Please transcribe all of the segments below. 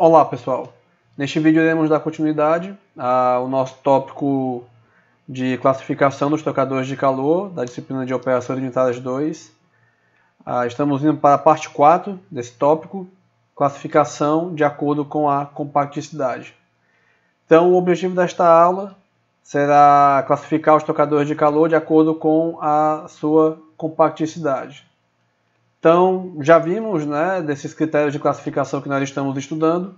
Olá pessoal, neste vídeo iremos dar continuidade ao nosso tópico de classificação dos trocadores de calor da disciplina de operações unitárias 2. Ah, estamos indo para a parte 4 desse tópico, classificação de acordo com a compacticidade. Então o objetivo desta aula será classificar os trocadores de calor de acordo com a sua compacticidade. Então, já vimos né, desses critérios de classificação que nós estamos estudando,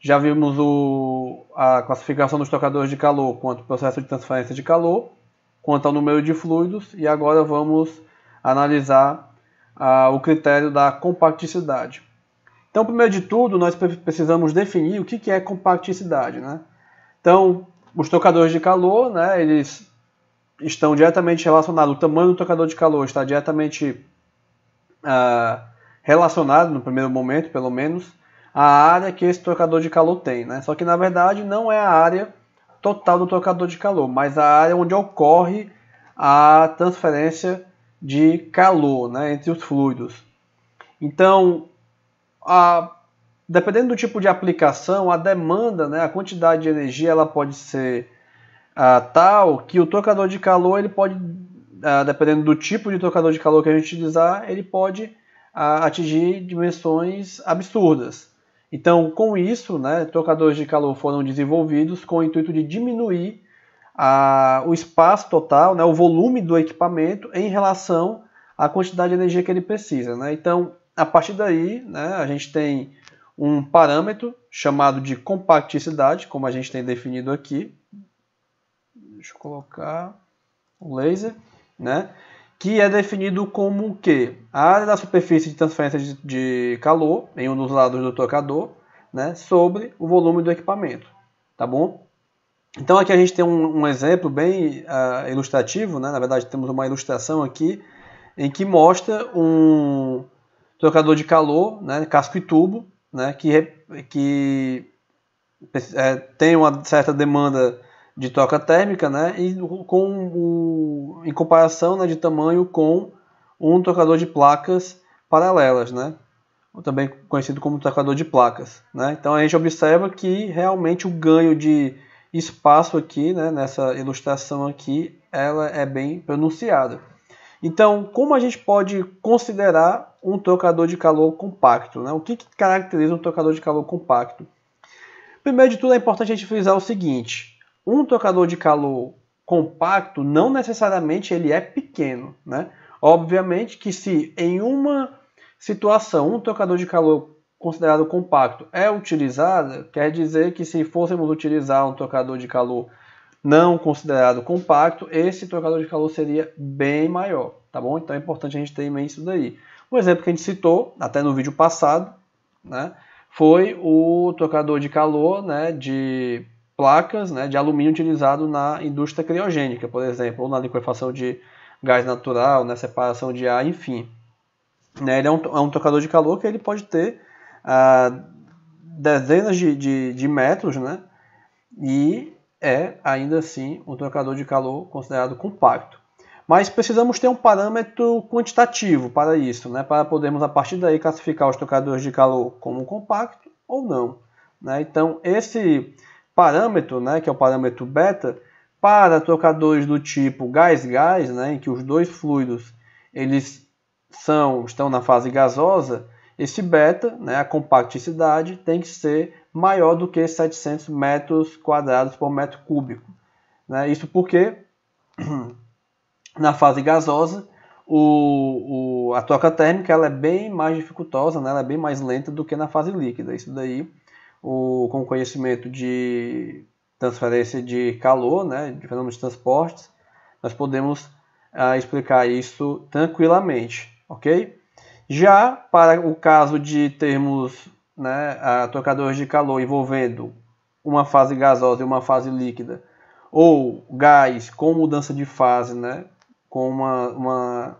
já vimos o, a classificação dos tocadores de calor quanto ao processo de transferência de calor, quanto ao número de fluidos, e agora vamos analisar ah, o critério da compacticidade. Então, primeiro de tudo, nós precisamos definir o que, que é compacticidade. Né? Então, os tocadores de calor, né, eles estão diretamente relacionados, o tamanho do tocador de calor está diretamente ah, relacionado, no primeiro momento pelo menos, à área que esse trocador de calor tem. Né? Só que na verdade não é a área total do trocador de calor, mas a área onde ocorre a transferência de calor né, entre os fluidos. Então, a, dependendo do tipo de aplicação, a demanda, né, a quantidade de energia, ela pode ser a, ah, tal que o trocador de calor ele pode dependendo do tipo de trocador de calor que a gente utilizar, ele pode atingir dimensões absurdas. Então, com isso, né, trocadores de calor foram desenvolvidos com o intuito de diminuir o espaço total, né, o volume do equipamento em relação à quantidade de energia que ele precisa. Né? Então, a partir daí, né, a gente tem um parâmetro chamado de compacticidade, como a gente tem definido aqui. Deixa eu colocar o laser né? que é definido como que a área da superfície de transferência de, de calor em um dos lados do trocador né, sobre o volume do equipamento, tá bom? Então aqui a gente tem um, um exemplo bem uh, ilustrativo, né? na verdade temos uma ilustração aqui em que mostra um trocador de calor, né, casco e tubo, né, que, que é, tem uma certa demanda de troca térmica, né? E com o, em comparação né, de tamanho com um trocador de placas paralelas, né? Ou também conhecido como trocador de placas, né? Então a gente observa que realmente o ganho de espaço aqui, né, nessa ilustração aqui, ela é bem pronunciada. Então, como a gente pode considerar um trocador de calor compacto? Né? O que, que caracteriza um trocador de calor compacto? Primeiro de tudo, é importante a gente frisar o seguinte: um tocador de calor compacto não necessariamente ele é pequeno, né? Obviamente que se em uma situação um tocador de calor considerado compacto é utilizado, quer dizer que se fôssemos utilizar um tocador de calor não considerado compacto, esse tocador de calor seria bem maior, tá bom? Então é importante a gente ter em mente isso daí. Um exemplo que a gente citou, até no vídeo passado, né, foi o tocador de calor né, de placas né, de alumínio utilizado na indústria criogênica, por exemplo, ou na liquefação de gás natural, na separação de ar, enfim. Né, ele é um, é um, trocador de calor que ele pode ter ah, dezenas de, de, de metros, né, e é ainda assim um trocador de calor considerado compacto. Mas precisamos ter um parâmetro quantitativo para isso, né, para podermos a partir daí classificar os trocadores de calor como compacto ou não. Né? Então, esse parâmetro, né, que é o parâmetro beta, para trocadores do tipo gás-gás, né, em que os dois fluidos eles são, estão na fase gasosa, esse beta, né, a compacticidade, tem que ser maior do que 700 metros quadrados por metro cúbico. Né? Isso porque na fase gasosa o, o, a troca térmica ela é bem mais dificultosa, né? ela é bem mais lenta do que na fase líquida. Isso daí o, com conhecimento de transferência de calor, né, de fenômenos de transportes, nós podemos ah, explicar isso tranquilamente, ok? Já para o caso de termos né, ah, trocadores de calor envolvendo uma fase gasosa e uma fase líquida, ou gás com mudança de fase, né, com uma, uma,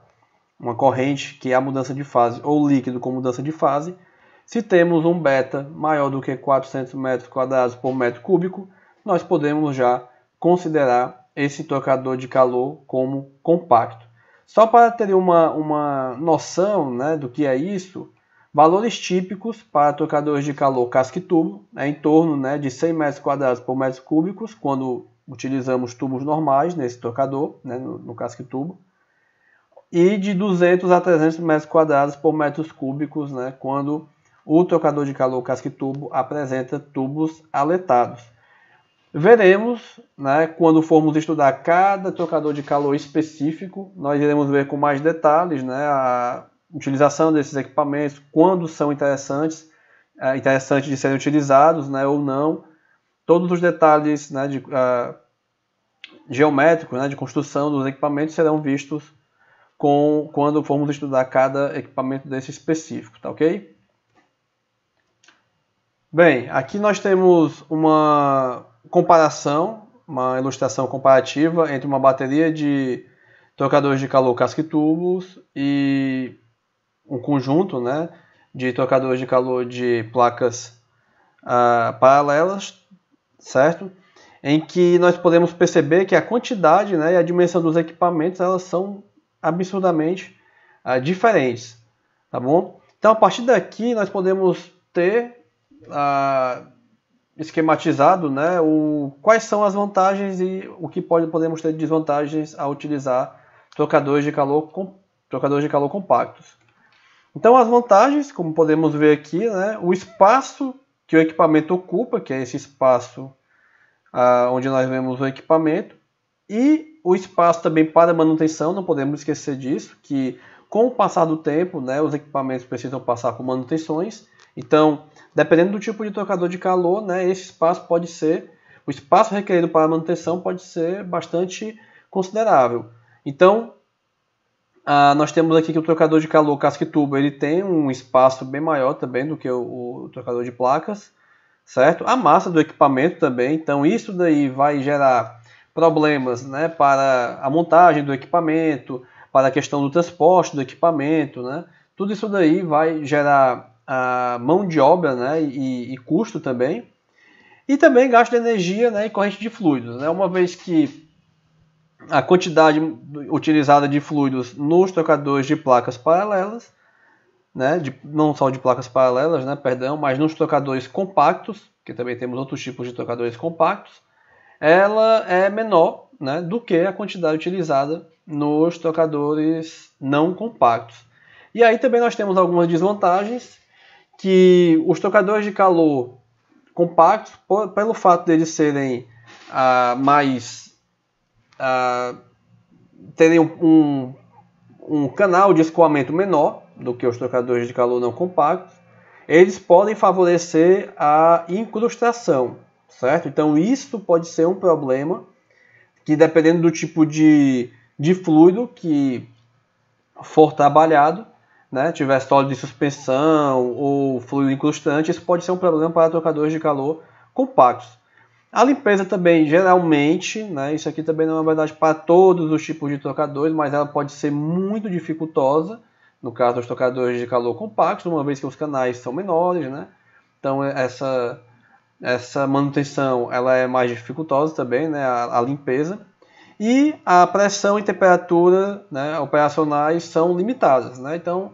uma corrente que é a mudança de fase, ou líquido com mudança de fase, se temos um beta maior do que 400 metros quadrados por metro cúbico, nós podemos já considerar esse trocador de calor como compacto. Só para ter uma, uma noção né, do que é isso, valores típicos para trocadores de calor casque tubo é em torno né, de 100 metros quadrados por metros cúbicos, quando utilizamos tubos normais nesse trocador, né, no, no casque tubo, e de 200 a 300 metros quadrados por metros cúbicos, né, quando o trocador de calor casque-tubo apresenta tubos aletados. Veremos, né, quando formos estudar cada trocador de calor específico, nós iremos ver com mais detalhes né, a utilização desses equipamentos, quando são interessantes, é, interessantes de serem utilizados né, ou não, todos os detalhes né, de, uh, geométricos né, de construção dos equipamentos serão vistos com, quando formos estudar cada equipamento desse específico, tá ok? Bem, aqui nós temos uma comparação, uma ilustração comparativa entre uma bateria de trocadores de calor casque e tubos e um conjunto né, de trocadores de calor de placas uh, paralelas, certo? Em que nós podemos perceber que a quantidade né, e a dimensão dos equipamentos elas são absurdamente uh, diferentes, tá bom? Então, a partir daqui, nós podemos ter ah, esquematizado, né, o, quais são as vantagens e o que pode, podemos ter de desvantagens a utilizar trocadores de calor, com, trocadores de calor compactos. Então, as vantagens, como podemos ver aqui, né, o espaço que o equipamento ocupa, que é esse espaço ah, onde nós vemos o equipamento, e o espaço também para manutenção, não podemos esquecer disso, que com o passar do tempo, né, os equipamentos precisam passar por manutenções, então Dependendo do tipo de trocador de calor, né, esse espaço pode ser, o espaço requerido para a manutenção pode ser bastante considerável. Então, ah, nós temos aqui que o trocador de calor casque-tubo ele tem um espaço bem maior também do que o, o trocador de placas, certo? A massa do equipamento também, então isso daí vai gerar problemas né, para a montagem do equipamento, para a questão do transporte do equipamento, né? Tudo isso daí vai gerar a mão de obra né, e, e, custo também, e também gasto de energia né, e corrente de fluidos. Né, uma vez que a quantidade utilizada de fluidos nos trocadores de placas paralelas, né, de, não só de placas paralelas, né, perdão, mas nos trocadores compactos, que também temos outros tipos de trocadores compactos, ela é menor né, do que a quantidade utilizada nos trocadores não compactos. E aí também nós temos algumas desvantagens que os trocadores de calor compactos, pelo fato deles serem ah, mais. Ah, terem um, um canal de escoamento menor do que os trocadores de calor não compactos, eles podem favorecer a incrustação, certo? Então, isso pode ser um problema que, dependendo do tipo de, de fluido que for trabalhado, né, tiver de suspensão ou fluido incrustante, isso pode ser um problema para trocadores de calor compactos. A limpeza também, geralmente, né, isso aqui também não é verdade para todos os tipos de trocadores, mas ela pode ser muito dificultosa, no caso dos trocadores de calor compactos, uma vez que os canais são menores, né? Então é, essa, essa manutenção ela é mais dificultosa também, né, a, a limpeza. E a pressão e temperatura né, operacionais são limitadas, né? Então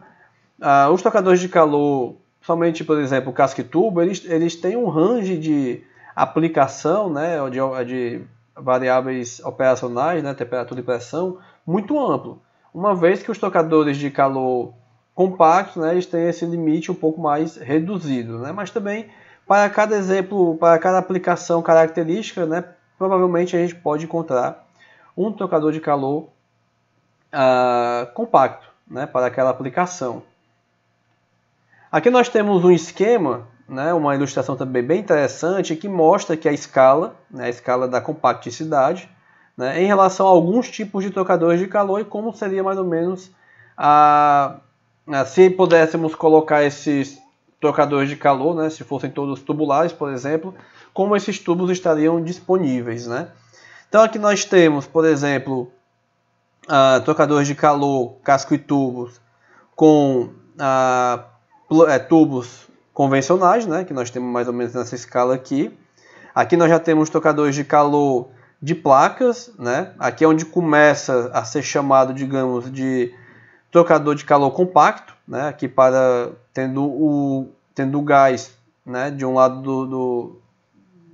ah, os tocadores de calor, somente por exemplo, o casco e tubo, eles, eles têm um range de aplicação né, de, de variáveis operacionais, né, temperatura e pressão, muito amplo. Uma vez que os tocadores de calor compactos, né, eles têm esse limite um pouco mais reduzido, né? Mas também para cada exemplo, para cada aplicação característica, né, provavelmente a gente pode encontrar um trocador de calor uh, compacto, né, para aquela aplicação. Aqui nós temos um esquema, né, uma ilustração também bem interessante, que mostra que a escala, né, a escala da compacticidade, né, em relação a alguns tipos de trocadores de calor e como seria mais ou menos a, a né, se pudéssemos colocar esses trocadores de calor, né, se fossem todos tubulares, por exemplo, como esses tubos estariam disponíveis. Né? Então aqui nós temos, por exemplo, a ah, trocadores de calor, casco e tubos com a ah, é, tubos convencionais, né, que nós temos mais ou menos nessa escala aqui. Aqui nós já temos trocadores de calor de placas, né? Aqui é onde começa a ser chamado, digamos, de trocador de calor compacto, né? Aqui para tendo o tendo o gás, né? De um lado do, do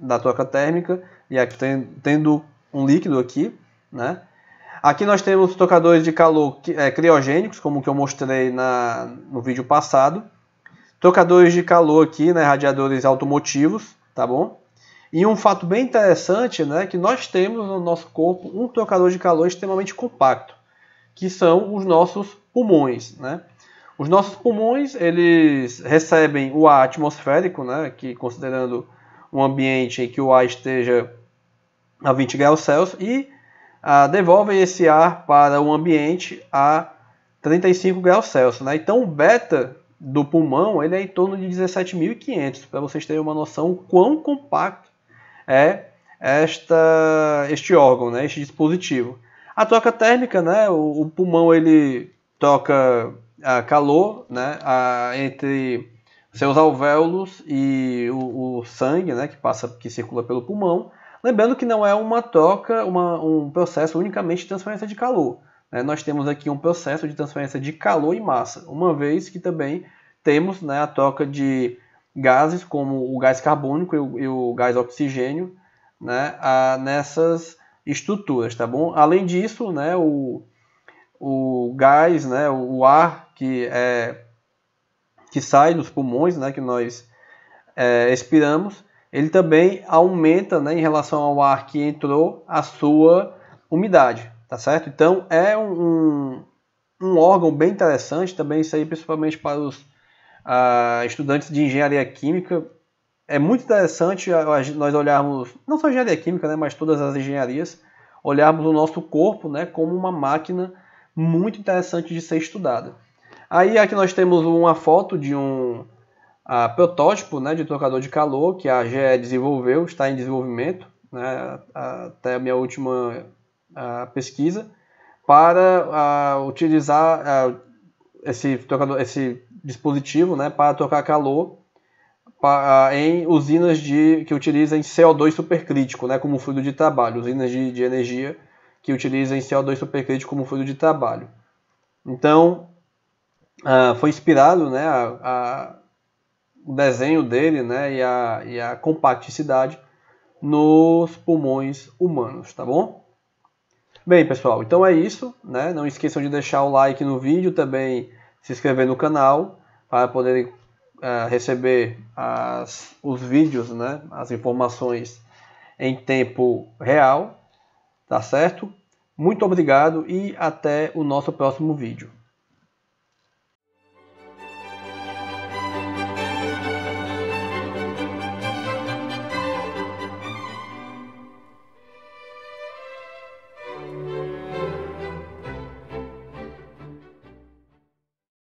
da troca térmica e aqui tem, tendo um líquido aqui, né? Aqui nós temos trocadores de calor é, criogênicos, como que eu mostrei na, no vídeo passado. Trocadores de calor aqui, né, radiadores automotivos, tá bom? E um fato bem interessante, né, que nós temos no nosso corpo um trocador de calor extremamente compacto, que são os nossos pulmões, né? Os nossos pulmões, eles recebem o ar atmosférico, né, que considerando um ambiente em que o ar esteja a 20 graus Celsius e ah, devolvem esse ar para o ambiente a 35 graus Celsius. Né? Então o beta do pulmão, ele é em torno de 17.500, para vocês terem uma noção quão compacto é esta, este órgão, né, este dispositivo. A troca térmica, né, o, o pulmão ele troca a ah, calor né, a, ah, entre seus alvéolos e o, o, sangue né, que passa que circula pelo pulmão. Lembrando que não é uma troca, uma, um processo unicamente de transferência de calor né, nós temos aqui um processo de transferência de calor e massa, uma vez que também temos né, a troca de gases como o gás carbônico e o, e o gás oxigênio né, a, nessas estruturas, tá bom? Além disso, né, o, o gás, né, o ar que, é, que sai dos pulmões, né, que nós é, expiramos, ele também aumenta né, em relação ao ar que entrou a sua umidade. Tá certo? Então é um, um, um órgão bem interessante também, isso aí, principalmente para os uh, estudantes de engenharia química. É muito interessante nós olharmos, não só engenharia química, né, mas todas as engenharias, olharmos o nosso corpo né, como uma máquina muito interessante de ser estudada. Aí aqui nós temos uma foto de um a, ah, protótipo né, de trocador de calor que a GE desenvolveu, está em desenvolvimento. Né, até a minha última a pesquisa para utilizar esse, esse dispositivo né, para trocar calor para, em usinas de, que utilizem CO2 supercrítico né, como fluido de trabalho, usinas de, de energia que utilizem CO2 supercrítico como fluido de trabalho. Então, foi inspirado né, a, a, o desenho dele né, e, a, e a compacticidade nos pulmões humanos, tá bom? Bem, pessoal, então é isso. Né? Não esqueçam de deixar o like no vídeo, também se inscrever no canal para poderem uh, é, receber as, os vídeos, né? as informações em tempo real. Tá certo? Muito obrigado e até o nosso próximo vídeo.